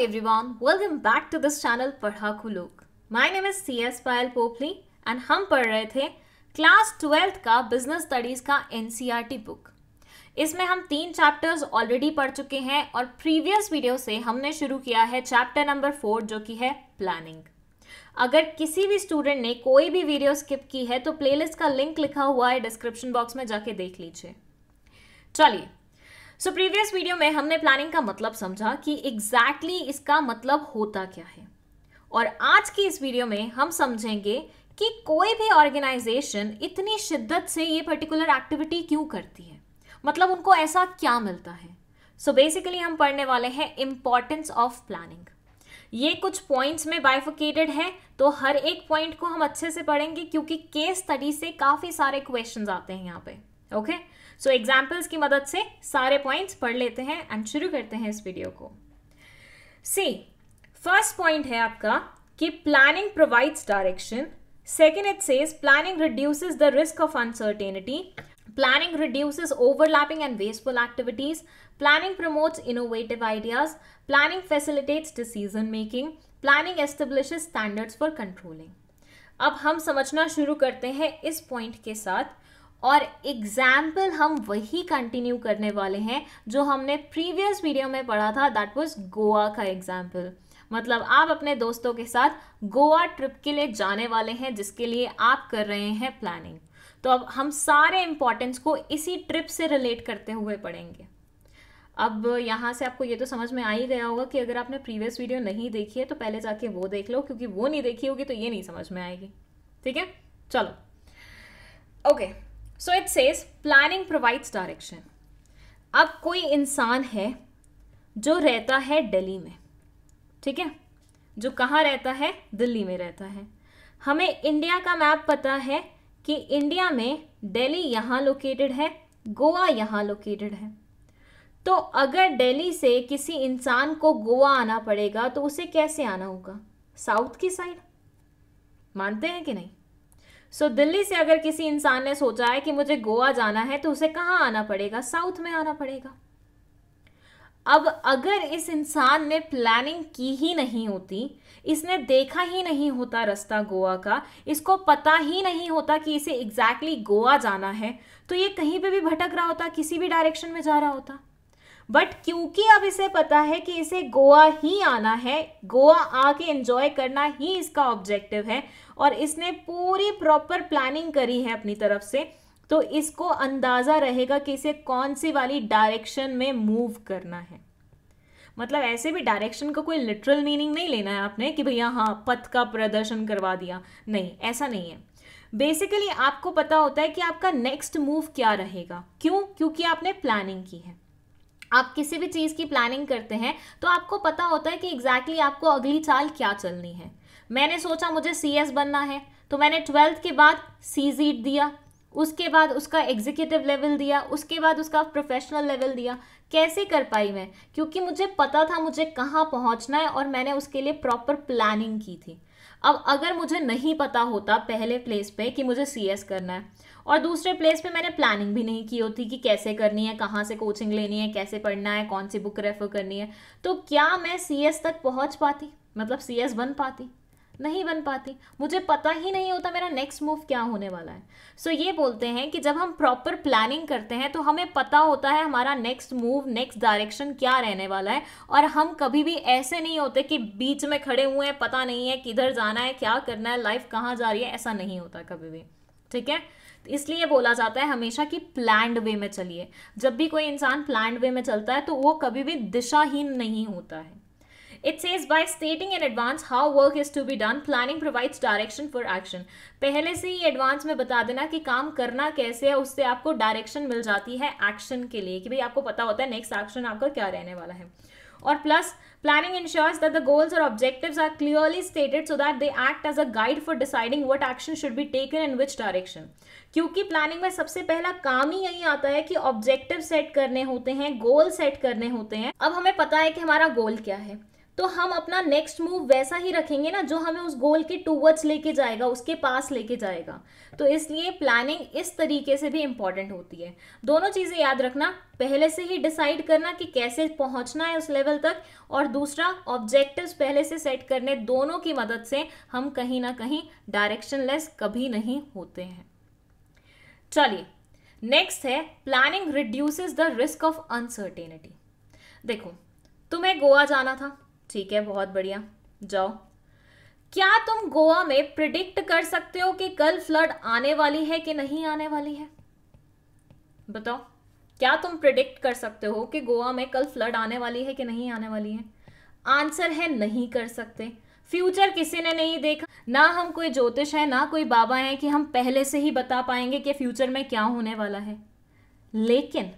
Everyone welcome back to this channel पढ़ा खुलूक. My name is C S Payal Popli and हम पढ़ रहे थे क्लास ट्वेल्थ का बिजनेस स्टडीज का एन बुक इसमें हम तीन चैप्टर्स ऑलरेडी पढ़ चुके हैं और प्रीवियस वीडियो से हमने शुरू किया है चैप्टर नंबर फोर जो कि है प्लानिंग अगर किसी भी स्टूडेंट ने कोई भी वीडियो स्किप की है तो प्लेलिस्ट का लिंक लिखा हुआ है डिस्क्रिप्शन बॉक्स में जाके देख लीजिए चलिए सो प्रीवियस वीडियो में हमने प्लानिंग का मतलब समझा कि एग्जैक्टली exactly इसका मतलब होता क्या है और आज की इस वीडियो में हम समझेंगे कि कोई भी ऑर्गेनाइजेशन इतनी शिद्दत से ये पर्टिकुलर एक्टिविटी क्यों करती है मतलब उनको ऐसा क्या मिलता है सो so बेसिकली हम पढ़ने वाले हैं इम्पॉर्टेंस ऑफ प्लानिंग ये कुछ पॉइंट्स में बाइफोकेटेड है तो हर एक पॉइंट को हम अच्छे से पढ़ेंगे क्योंकि केस स्टडी से काफ़ी सारे क्वेश्चंस आते हैं यहाँ पे okay okay? So so, examples की मदद से सारे पॉइंट्स पढ़ लेते हैं एंड शुरू करते हैं इस वीडियो को सी फर्स्ट पॉइंट है आपका कि planning provides direction second it says planning reduces the risk of uncertainty planning reduces overlapping and wasteful activities planning promotes innovative ideas planning facilitates decision making planning establishes standards for controlling अब हम समझना शुरू करते हैं इस point के साथ और एग्जाम्पल हम वही कंटिन्यू करने वाले हैं जो हमने प्रीवियस वीडियो में पढ़ा था दैट वाज गोवा का एग्जाम्पल मतलब आप अपने दोस्तों के साथ गोवा ट्रिप के लिए जाने वाले हैं जिसके लिए आप कर रहे हैं प्लानिंग तो अब हम सारे इंपॉर्टेंस को इसी ट्रिप से रिलेट करते हुए पढ़ेंगे अब यहाँ से आपको ये तो समझ में आ ही गया होगा कि अगर आपने प्रीवियस वीडियो नहीं देखी है तो पहले जाके वो देख लो क्योंकि वो नहीं देखी होगी तो ये नहीं समझ में आएगी ठीक है चलो okay okay. So it says planning provides direction अब कोई इंसान है जो रहता है दिल्ली में ठीक है जो कहाँ रहता है दिल्ली में रहता है हमें इंडिया का मैप पता है कि इंडिया में दिल्ली यहाँ लोकेटेड है गोवा यहाँ लोकेटेड है तो अगर दिल्ली से किसी इंसान को गोवा आना पड़ेगा तो उसे कैसे आना होगा साउथ की साइड मानते हैं कि नहीं सो so, दिल्ली से अगर किसी इंसान ने सोचा है कि मुझे गोवा जाना है तो उसे कहाँ आना पड़ेगा साउथ में आना पड़ेगा अब अगर इस इंसान ने प्लानिंग की ही नहीं होती इसने देखा ही नहीं होता रास्ता गोवा का इसको पता ही नहीं होता कि इसे एग्जैक्टली exactly गोवा जाना है तो ये कहीं पे भी भटक रहा होता किसी भी डायरेक्शन में जा रहा होता बट क्योंकि अब इसे पता है कि इसे गोवा ही आना है गोवा आके एंजॉय करना ही इसका ऑब्जेक्टिव है और इसने पूरी प्रॉपर प्लानिंग करी है अपनी तरफ से तो इसको अंदाज़ा रहेगा कि इसे कौन सी वाली डायरेक्शन में मूव करना है मतलब ऐसे भी डायरेक्शन का कोई लिटरल मीनिंग नहीं लेना है आपने कि भैया हाँ पथ का प्रदर्शन करवा दिया नहीं ऐसा नहीं है बेसिकली आपको पता होता है कि आपका नेक्स्ट मूव क्या रहेगा क्यों क्योंकि आपने प्लानिंग की है आप किसी भी चीज़ की प्लानिंग करते हैं तो आपको पता होता है कि एग्जैक्टली exactly आपको अगली चाल क्या चलनी है मैंने सोचा मुझे सी बनना है तो मैंने ट्वेल्थ के बाद सी दिया उसके बाद उसका एग्जीक्यूटिव लेवल दिया उसके बाद उसका प्रोफेशनल लेवल दिया कैसे कर पाई मैं क्योंकि मुझे पता था मुझे कहाँ पहुँचना है और मैंने उसके लिए प्रॉपर प्लानिंग की थी अब अगर मुझे नहीं पता होता पहले प्लेस पे कि मुझे सी करना है और दूसरे प्लेस पे मैंने प्लानिंग भी नहीं की होती कि कैसे करनी है कहाँ से कोचिंग लेनी है कैसे पढ़ना है कौन सी बुक रेफर करनी है तो क्या मैं सी तक पहुँच पाती मतलब सी बन पाती नहीं बन पाती मुझे पता ही नहीं होता मेरा नेक्स्ट मूव क्या होने वाला है सो so, ये बोलते हैं कि जब हम प्रॉपर प्लानिंग करते हैं तो हमें पता होता है हमारा नेक्स्ट मूव नेक्स्ट डायरेक्शन क्या रहने वाला है और हम कभी भी ऐसे नहीं होते कि बीच में खड़े हुए हैं पता नहीं है किधर जाना है क्या करना है लाइफ कहाँ जा रही है ऐसा नहीं होता कभी भी ठीक है इसलिए बोला जाता है हमेशा कि प्लैंड वे में चलिए जब भी कोई इंसान प्लैंड वे में चलता है तो वो कभी भी दिशाहीन नहीं होता है it says by stating in advance how work is to be done planning provides direction for action पहले से ही एडवांस में बता देना कि काम करना कैसे है उससे आपको डायरेक्शन मिल जाती है एक्शन के लिए कि भाई आपको पता होता है नेक्स्ट एक्शन आपका क्या रहने वाला है और plus planning insures that the goals और objective are clearly stated so that they act as a guide for deciding what action should be taken in which direction क्योंकि प्लानिंग में सबसे पहला काम ही यही आता है कि ऑब्जेक्टिव सेट करने होते हैं गोल सेट करने होते हैं अब हमें पता है कि हमारा गोल क्या है तो हम अपना नेक्स्ट मूव वैसा ही रखेंगे ना जो हमें उस गोल के टूवर्ड्स लेके जाएगा उसके पास लेके जाएगा तो इसलिए प्लानिंग इस तरीके से भी इम्पॉर्टेंट होती है दोनों चीज़ें याद रखना पहले से ही डिसाइड करना कि कैसे पहुंचना है उस लेवल तक और दूसरा ऑब्जेक्टिव्स पहले से सेट करने दोनों की मदद से हम कहीं ना कहीं डायरेक्शन कभी नहीं होते हैं चलिए नेक्स्ट है planning reduces the risk of uncertainty देखो तुम्हें गोवा जाना था ठीक है बहुत बढ़िया जाओ क्या तुम गोवा में प्रिडिक्ट कर सकते हो कि कल फ्लड आने वाली है कि नहीं आने वाली है बताओ क्या तुम प्रिडिक्ट कर सकते हो कि गोवा में कल फ्लड आने वाली है कि नहीं आने वाली है आंसर है नहीं कर सकते फ्यूचर किसी ने नहीं देखा ना हम कोई ज्योतिष है ना कोई बाबा है कि हम पहले से ही बता पाएंगे कि फ्यूचर में क्या होने वाला है लेकिन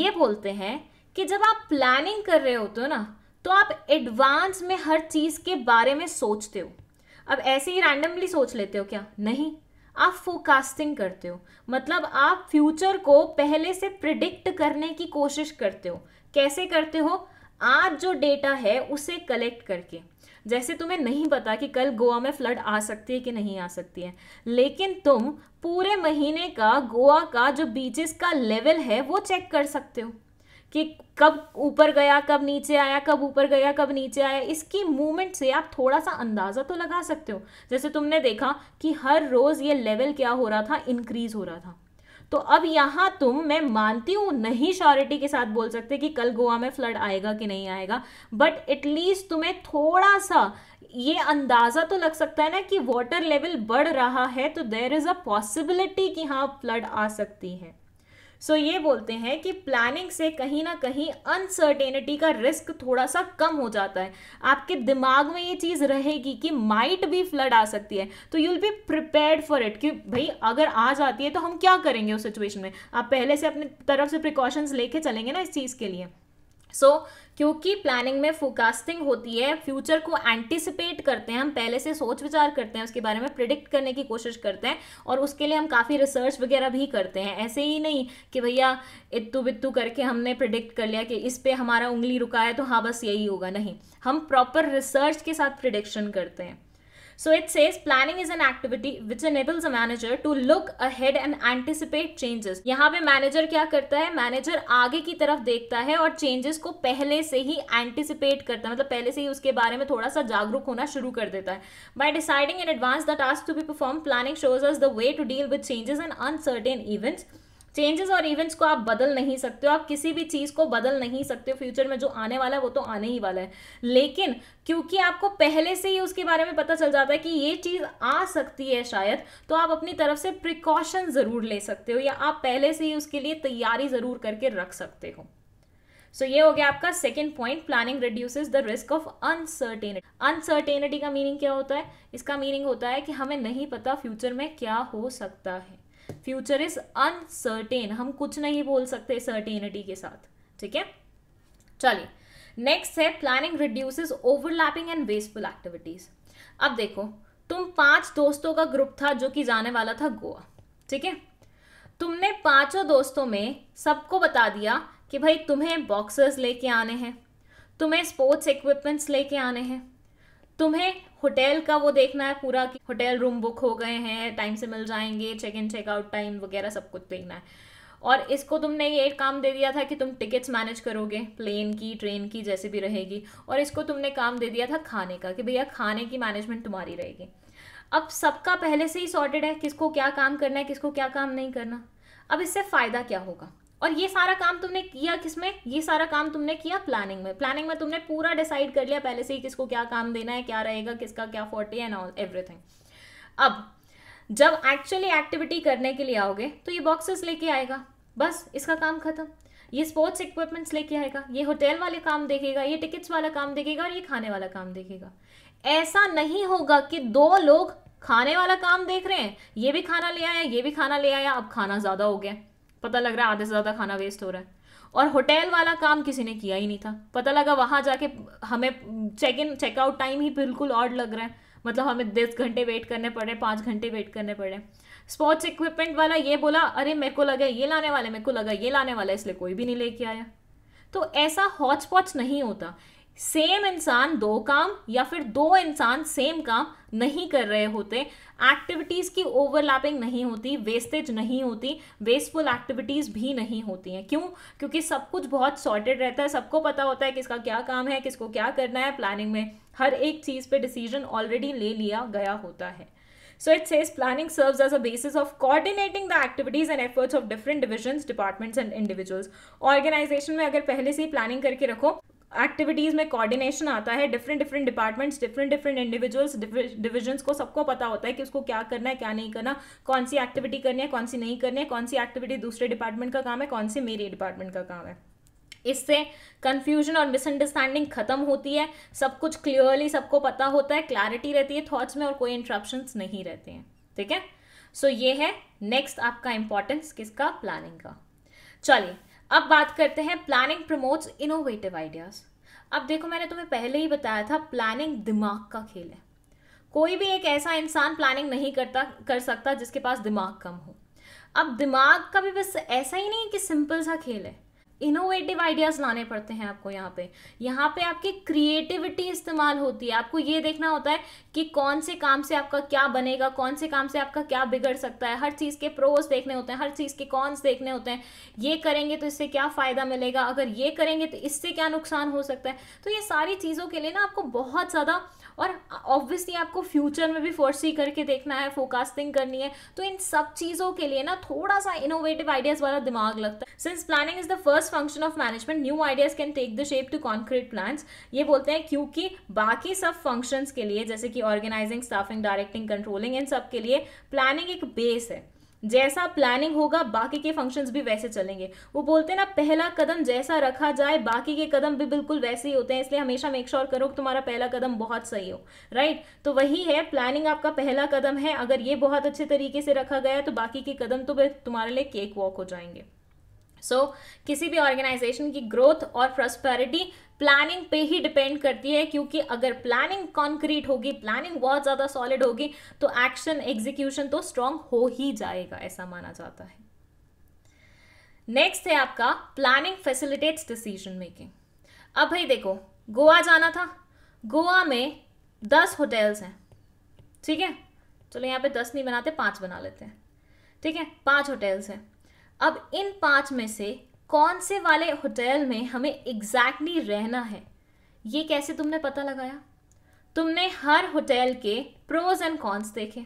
ये बोलते हैं कि जब आप प्लानिंग कर रहे होते हो ना तो आप एडवांस में हर चीज़ के बारे में सोचते हो अब ऐसे ही रैंडमली सोच लेते हो क्या नहीं आप फोकास्टिंग करते हो मतलब आप फ्यूचर को पहले से प्रिडिक्ट करने की कोशिश करते हो कैसे करते हो आज जो डेटा है उसे कलेक्ट करके जैसे तुम्हें नहीं पता कि कल गोवा में फ्लड आ सकती है कि नहीं आ सकती है लेकिन तुम पूरे महीने का गोवा का जो बीचेस का लेवल है वो चेक कर सकते हो कि कब ऊपर गया कब नीचे आया कब ऊपर गया कब नीचे आया इसकी मूवमेंट से आप थोड़ा सा अंदाज़ा तो लगा सकते हो जैसे तुमने देखा कि हर रोज़ ये लेवल क्या हो रहा था इंक्रीज़ हो रहा था तो अब यहाँ तुम मैं मानती हूँ नहीं श्योरिटी के साथ बोल सकते कि कल गोवा में फ्लड आएगा कि नहीं आएगा बट एटलीस्ट तुम्हें थोड़ा सा ये अंदाज़ा तो लग सकता है ना कि वाटर लेवल बढ़ रहा है तो देर इज़ अ पॉसिबिलिटी कि हाँ फ्लड आ सकती है सो ये बोलते हैं कि प्लानिंग से कहीं ना कहीं अनसर्टेनिटी का रिस्क थोड़ा सा कम हो जाता है आपके दिमाग में ये चीज़ रहेगी कि माइट भी फ्लड आ सकती है तो you will be prepared for it कि भाई अगर आ जाती है तो हम क्या करेंगे उस सिचुएशन में आप पहले से अपने तरफ से प्रिकॉशंस लेके चलेंगे ना इस चीज़ के लिए सो so, क्योंकि प्लानिंग में फोकास्टिंग होती है फ्यूचर को एंटिसिपेट करते हैं हम पहले से सोच विचार करते हैं उसके बारे में प्रिडिक्ट करने की कोशिश करते हैं और उसके लिए हम काफ़ी रिसर्च वगैरह भी करते हैं ऐसे ही नहीं कि भैया इत्तू बित्तू करके हमने प्रिडिक्ट कर लिया कि इस पर हमारा उंगली रुका है तो हाँ बस यही होगा नहीं हम प्रॉपर रिसर्च के साथ प्रिडिक्शन करते हैं So it says planning is an activity which enables a manager to look ahead and anticipate changes. यहाँ पे मैनेजर क्या करता है मैनेजर आगे की तरफ देखता है और चेंजेस को पहले से ही एंटिसिपेट करता है मतलब पहले से ही उसके बारे में थोड़ा सा जागरूक होना शुरू कर देता है by deciding in advance the task to be perform planning shows us the way to deal with changes and uncertain events changes और इवेंट्स को आप बदल नहीं सकते हो आप किसी भी चीज़ को बदल नहीं सकते हो फ्यूचर में जो आने वाला है वो तो आने ही वाला है लेकिन क्योंकि आपको पहले से ही उसके बारे में पता चल जाता है कि ये चीज़ आ सकती है शायद तो आप अपनी तरफ से प्रिकॉशन ज़रूर ले सकते हो या आप पहले से ही उसके लिए तैयारी ज़रूर करके रख सकते हो सो so, ये हो गया आपका second point planning reduces the risk of uncertainty uncertainty का मीनिंग क्या होता है इसका मीनिंग होता है कि हमें नहीं पता फ्यूचर में क्या हो सकता है फ्यूचर इज अनसर्टेन हम कुछ नहीं बोल सकते सर्टेनिटी के साथ ठीक है चलिए नेक्स्ट है planning reduces overlapping and wasteful activities अब देखो तुम पांच दोस्तों का ग्रुप था जो कि जाने वाला था गोवा ठीक है तुमने पांचों दोस्तों में सबको बता दिया कि भाई तुम्हें बॉक्सर्स लेके आने हैं तुम्हें स्पोर्ट्स इक्विपमेंट्स लेके आने हैं तुम्हें होटल का वो देखना है पूरा कि होटल रूम बुक हो गए हैं टाइम से मिल जाएंगे चेक इन चेकआउट टाइम वगैरह सब कुछ देखना है और इसको तुमने ये एक काम दे दिया था कि तुम टिकट्स मैनेज करोगे प्लेन की ट्रेन की जैसे भी रहेगी और इसको तुमने काम दे दिया था खाने का कि भैया खाने की मैनेजमेंट तुम्हारी रहेगी अब सबका पहले से ही सॉर्टेड है किसको क्या काम करना है किसको क्या काम नहीं करना अब इससे फ़ायदा क्या होगा और ये सारा काम तुमने किया किसमें ये सारा काम तुमने किया प्लानिंग में प्लानिंग में तुमने पूरा डिसाइड कर लिया पहले से ही किसको क्या काम देना है क्या रहेगा किसका क्या फोर्टी एंड ऑल एवरीथिंग अब जब एक्चुअली एक्टिविटी करने के लिए आओगे तो ये बॉक्सेस लेके आएगा बस इसका काम खत्म ये स्पोर्ट्स इक्विपमेंट्स लेके आएगा ये होटल वाले काम देखेगा ये टिकट्स वाला काम देखेगा और ये खाने वाला काम देखेगा ऐसा नहीं होगा कि दो लोग खाने वाला काम देख रहे हैं ये भी खाना ले आया ये भी खाना ले आया अब खाना ज़्यादा हो गया पता लग रहा है आधे से ज़्यादा खाना वेस्ट हो रहा है और होटल वाला काम किसी ने किया ही नहीं था पता लगा वहाँ जाके हमें चेक इन चेकआउट टाइम ही बिल्कुल और लग रहा है मतलब हमें दस घंटे वेट करने पड़ हैं पाँच घंटे वेट करने पड़े स्पोर्ट्स इक्विपमेंट वाला ये बोला अरे मेरे को लगा ये लाने वाला मेरे को लगा ये लाने वाला इसलिए कोई भी नहीं लेके आया तो ऐसा हॉच नहीं होता सेम इंसान दो काम या फिर दो इंसान सेम काम नहीं कर रहे होते एक्टिविटीज़ की ओवरलैपिंग नहीं होती वेस्टेज नहीं होती वेस्टफुल एक्टिविटीज़ भी नहीं होती हैं क्यों क्योंकि सब कुछ बहुत सॉर्टेड रहता है सबको पता होता है किसका क्या काम है किसको क्या करना है प्लानिंग में हर एक चीज़ पे डिसीजन ऑलरेडी ले लिया गया होता है so it says planning serve as a basis of coordinating the activities and efforts of different divisions departments and individuals organisation में अगर पहले से ही प्लानिंग करके रखो एक्टिविटीज़ में कोऑर्डिनेशन आता है different different departments different different individuals divisions को सबको पता होता है कि उसको क्या करना है क्या नहीं करना कौन सी एक्टिविटी करनी है कौन सी नहीं करनी है कौन सी एक्टिविटी दूसरे डिपार्टमेंट का काम है कौन सी मेरे डिपार्टमेंट का काम है इससे कन्फ्यूजन और मिसअंडरस्टैंडिंग खत्म होती है सब कुछ क्लियरली सबको पता होता है क्लैरिटी रहती है थॉट्स में और कोई इंटरप्शंस नहीं रहते हैं ठीक है सो so, ये है नेक्स्ट आपका इंपॉर्टेंस किसका प्लानिंग का चलिए अब बात करते हैं प्लानिंग प्रमोट्स इनोवेटिव आइडियाज़ अब देखो मैंने तुम्हें पहले ही बताया था प्लानिंग दिमाग का खेल है कोई भी एक ऐसा इंसान प्लानिंग नहीं करता कर सकता जिसके पास दिमाग कम हो अब दिमाग का भी बस ऐसा ही नहीं कि सिंपल सा खेल है इनोवेटिव आइडियाज़ लाने पड़ते हैं आपको यहाँ पे यहाँ पे आपकी क्रिएटिविटी इस्तेमाल होती है आपको ये देखना होता है कि कौन से काम से आपका क्या बनेगा कौन से काम से आपका क्या बिगड़ सकता है हर चीज़ के प्रोज देखने होते हैं हर चीज़ के कॉन्स देखने होते हैं ये करेंगे तो इससे क्या फ़ायदा मिलेगा अगर ये करेंगे तो इससे क्या नुकसान हो सकता है तो ये सारी चीज़ों के लिए ना आपको बहुत ज़्यादा और ऑब्वियसली आपको फ्यूचर में भी फोर्सी करके देखना है फोकास्टिंग करनी है तो इन सब चीज़ों के लिए ना थोड़ा सा इनोवेटिव आइडियाज़ वाला दिमाग लगता है since planning is the first function of management new ideas can take the shape to concrete plan ये बोलते हैं क्योंकि बाकी सब फंक्शंस के लिए जैसे कि ऑर्गेनाइजिंग स्टाफिंग डायरेक्टिंग कंट्रोलिंग इन सब के लिए प्लानिंग एक बेस है जैसा प्लानिंग होगा बाकी के फंक्शंस भी वैसे चलेंगे वो बोलते हैं ना पहला कदम जैसा रखा जाए बाकी के कदम भी बिल्कुल वैसे ही होते हैं इसलिए हमेशा मेक श्योर करो कि तुम्हारा पहला कदम बहुत सही हो राइट तो वही है प्लानिंग आपका पहला कदम है अगर ये बहुत अच्छे तरीके से रखा गया तो बाकी के कदम तो तुम्हारे लिए केक वॉक हो जाएंगे सो so, किसी भी ऑर्गेनाइजेशन की ग्रोथ और प्रॉस्पेरिटी प्लानिंग पे ही डिपेंड करती है क्योंकि अगर प्लानिंग कॉन्क्रीट होगी प्लानिंग बहुत ज़्यादा सॉलिड होगी तो एक्शन एग्जीक्यूशन तो स्ट्रांग हो ही जाएगा ऐसा माना जाता है नेक्स्ट है आपका प्लानिंग फैसिलिटेट्स डिसीजन मेकिंग अब भाई देखो गोवा जाना था गोवा में दस होटल्स हैं ठीक है चलो यहाँ पे दस नहीं बनाते पांच बना लेते हैं ठीक है पांच होटल्स हैं अब इन पांच में से कौन से वाले होटल में हमें एग्जैक्टली exactly रहना है ये कैसे तुमने पता लगाया तुमने हर होटल के प्रोज एंड कॉन्स देखे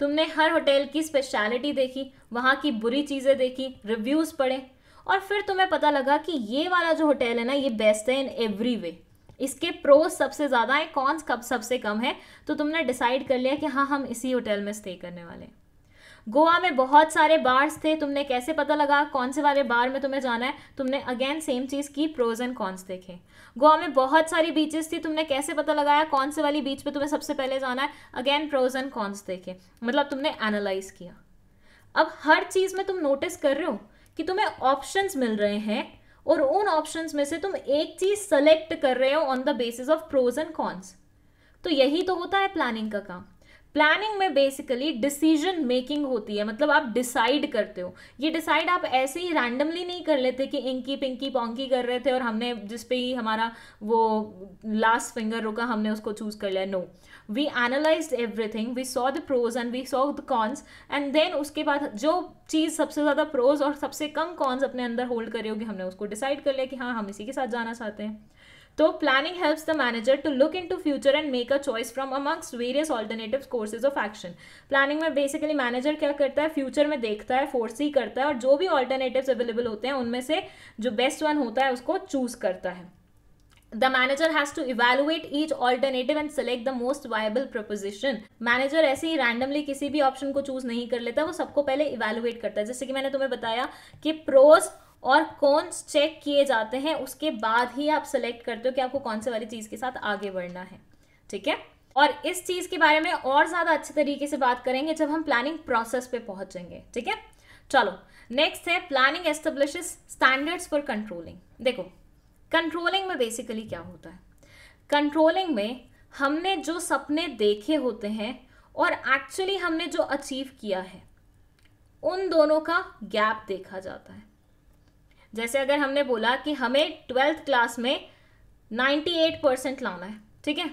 तुमने हर होटल की स्पेशलिटी देखी वहाँ की बुरी चीज़ें देखी रिव्यूज़ पढ़े और फिर तुम्हें पता लगा कि ये वाला जो होटल है ना ये बेस्ट है इन एवरी वे इसके प्रोज सबसे ज़्यादा है कॉन्स कब सबसे कम है तो तुमने डिसाइड कर लिया कि हाँ हम इसी होटल में स्टे करने वाले हैं गोवा में बहुत सारे बार्स थे तुमने कैसे पता लगा कौन से वाले बार में तुम्हें जाना है तुमने अगेन सेम चीज़ की प्रोज एंड कॉन्स देखे गोवा में बहुत सारी बीचेस थी तुमने कैसे पता लगाया कौन से वाली बीच पे तुम्हें सबसे पहले जाना है अगेन प्रोज एंड कॉन्स देखे मतलब तुमने एनालाइज किया अब हर चीज़ में तुम नोटिस कर रहे हो कि तुम्हें ऑप्शंस मिल रहे हैं और उन ऑप्शंस में से तुम एक चीज़ सेलेक्ट कर रहे हो on the basis of pros and cons तो यही तो होता है प्लानिंग का काम प्लानिंग में बेसिकली डिसीजन मेकिंग होती है मतलब आप डिसाइड करते हो ये डिसाइड आप ऐसे ही रैंडमली नहीं कर लेते कि इंकी पिंकी पोंकी कर रहे थे और हमने जिस पे ही हमारा वो लास्ट फिंगर रुका हमने उसको चूज कर लिया no we analyse everything we saw the pros and we saw the cons and then उसके बाद जो चीज़ सबसे ज़्यादा प्रोज और सबसे कम कॉन्स अपने अंदर होल्ड करे होगी हमने उसको डिसाइड कर लिया कि हाँ हम इसी के साथ जाना चाहते हैं तो planning helps the manager to look in to future and make a choice from amongst various alternative courses of action planning में बेसिकली मैनेजर क्या करता है फ्यूचर में देखता है फोर्स ही करता है और जो भी ऑल्टरनेटिव अवेलेबल होते हैं उनमें से जो बेस्ट वन होता है उसको चूज करता है the manager has to evaluate each alternative and select the most viable proposition manager ऐसे ही रैंडमली किसी भी ऑप्शन को चूज नहीं कर लेता वो सबको पहले इवेलुएट करता है जैसे कि मैंने तुम्हें बताया कि प्रोज और कौन चेक किए जाते हैं उसके बाद ही आप सेलेक्ट करते हो कि आपको कौन से वाली चीज़ के साथ आगे बढ़ना है ठीक है और इस चीज़ के बारे में और ज़्यादा अच्छे तरीके से बात करेंगे जब हम प्लानिंग प्रोसेस पे पहुंचेंगे ठीक है चलो नेक्स्ट है planning establish standards for controlling देखो कंट्रोलिंग में बेसिकली क्या होता है कंट्रोलिंग में हमने जो सपने देखे होते हैं और एक्चुअली हमने जो अचीव किया है उन दोनों का गैप देखा जाता है जैसे अगर हमने बोला कि हमें ट्वेल्थ क्लास में 98 परसेंट लाना है ठीक है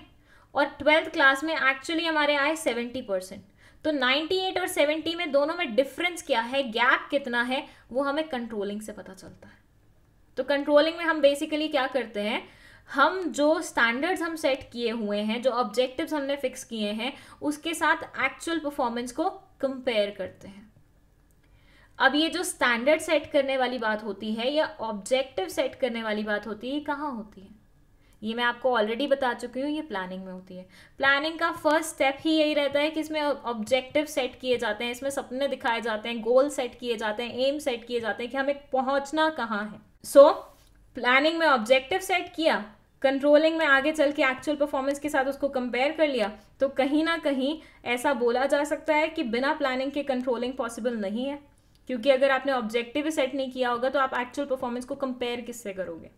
और ट्वेल्थ क्लास में एक्चुअली हमारे आए 70 परसेंट तो 98 और 70 में दोनों में डिफरेंस क्या है गैप कितना है वो हमें कंट्रोलिंग से पता चलता है तो कंट्रोलिंग में हम बेसिकली क्या करते हैं हम जो स्टैंडर्ड्स हम सेट किए हुए हैं जो ऑब्जेक्टिव्स हमने फिक्स किए हैं उसके साथ एक्चुअल परफॉर्मेंस को कंपेयर करते हैं अब ये जो स्टैंडर्ड सेट करने वाली बात होती है या ऑब्जेक्टिव सेट करने वाली बात होती है ये कहाँ होती है ये मैं आपको ऑलरेडी बता चुकी हूँ ये प्लानिंग में होती है प्लानिंग का फर्स्ट स्टेप ही यही रहता है कि इसमें ऑब्जेक्टिव सेट किए जाते हैं इसमें सपने दिखाए जाते हैं गोल सेट किए जाते हैं एम सेट किए जाते हैं कि हमें पहुंचना कहाँ है सो प्लानिंग में ऑब्जेक्टिव सेट किया कंट्रोलिंग में आगे चल के एक्चुअल परफॉर्मेंस के साथ उसको कंपेयर कर लिया तो कहीं ना कहीं ऐसा बोला जा सकता है कि बिना प्लानिंग के कंट्रोलिंग पॉसिबल नहीं है क्योंकि अगर आपने ऑब्जेक्टिव सेट नहीं किया होगा तो आप एक्चुअल परफॉर्मेंस को कंपेयर किससे करोगे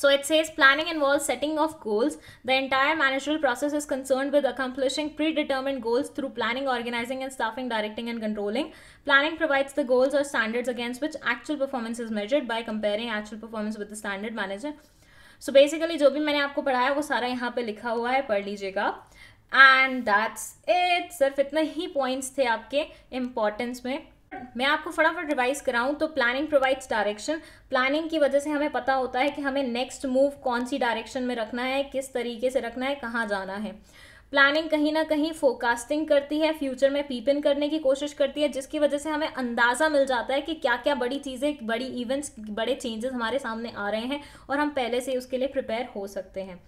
so it says planning involve setting of goals the entire managerial process is concern with accomplishing predetermine goals through planning organising and staffing directing and controlling planning provides the goals और standards against which actual performance is measured by comparing actual performance with the standard manager so basically जो भी मैंने आपको पढ़ाया वो सारा यहाँ पे लिखा हुआ है पढ़ लीजिएगा एंड दैट्स इट सिर्फ इतने ही पॉइंट्स थे आपके इम्पॉर्टेंस में मैं आपको फटाफट रिवाइज कराऊं तो प्लानिंग प्रोवाइड्स डायरेक्शन प्लानिंग की वजह से हमें पता होता है कि हमें नेक्स्ट मूव कौन सी डायरेक्शन में रखना है किस तरीके से रखना है कहाँ जाना है प्लानिंग कहीं ना कहीं फोकास्टिंग करती है फ्यूचर में पीपिन करने की कोशिश करती है जिसकी वजह से हमें अंदाज़ा मिल जाता है कि क्या क्या बड़ी चीज़ें बड़ी इवेंट्स बड़े चेंजेस हमारे सामने आ रहे हैं और हम पहले से उसके लिए प्रिपेयर हो सकते हैं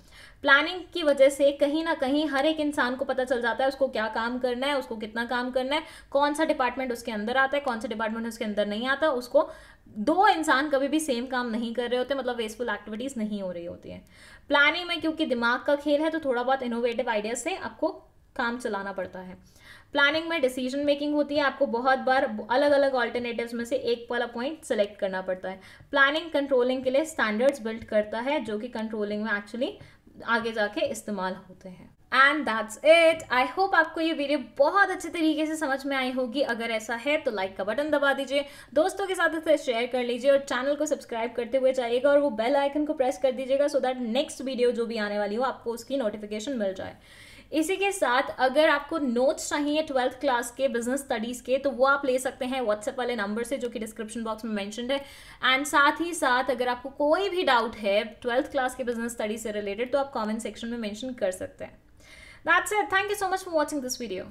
प्लानिंग की वजह से कहीं ना कहीं हर एक इंसान को पता चल जाता है उसको क्या काम करना है उसको कितना काम करना है कौन सा डिपार्टमेंट उसके अंदर आता है कौन सा डिपार्टमेंट उसके अंदर नहीं आता उसको दो इंसान कभी भी सेम काम नहीं कर रहे होते मतलब वेस्टफुल एक्टिविटीज़ नहीं हो रही होती है प्लानिंग में क्योंकि दिमाग का खेल है तो थोड़ा बहुत इनोवेटिव आइडियाज से आपको काम चलाना पड़ता है प्लानिंग में डिसीजन मेकिंग होती है आपको बहुत बार अलग अलग ऑल्टरनेटिव में से एक वाला पॉइंट सेलेक्ट करना पड़ता है प्लानिंग कंट्रोलिंग के लिए स्टैंडर्ड्स बिल्ड करता है जो कि कंट्रोलिंग में एक्चुअली आगे जाके इस्तेमाल होते हैं and that's it I hope आपको ये वीडियो बहुत अच्छे तरीके से समझ में आई होगी अगर ऐसा है तो लाइक का बटन दबा दीजिए दोस्तों के साथ इसे शेयर कर लीजिए और चैनल को सब्सक्राइब करते हुए जाइएगा और वो बेल आइकन को प्रेस कर दीजिएगा सो दैट नेक्स्ट वीडियो जो भी आने वाली हो आपको उसकी नोटिफिकेशन मिल जाए इसी के साथ अगर आपको नोट्स चाहिए ट्वेल्थ क्लास के बिजनेस स्टडीज़ के तो वो आप ले सकते हैं व्हाट्सएप वाले नंबर से जो कि डिस्क्रिप्शन बॉक्स में मैंशनड है एंड साथ ही साथ अगर आपको कोई भी डाउट है ट्वेल्थ क्लास के बिजनेस स्टडीज से रिलेटेड तो आप कमेंट सेक्शन में मेंशन कर सकते हैं That's it. Thank you so much for watching this video.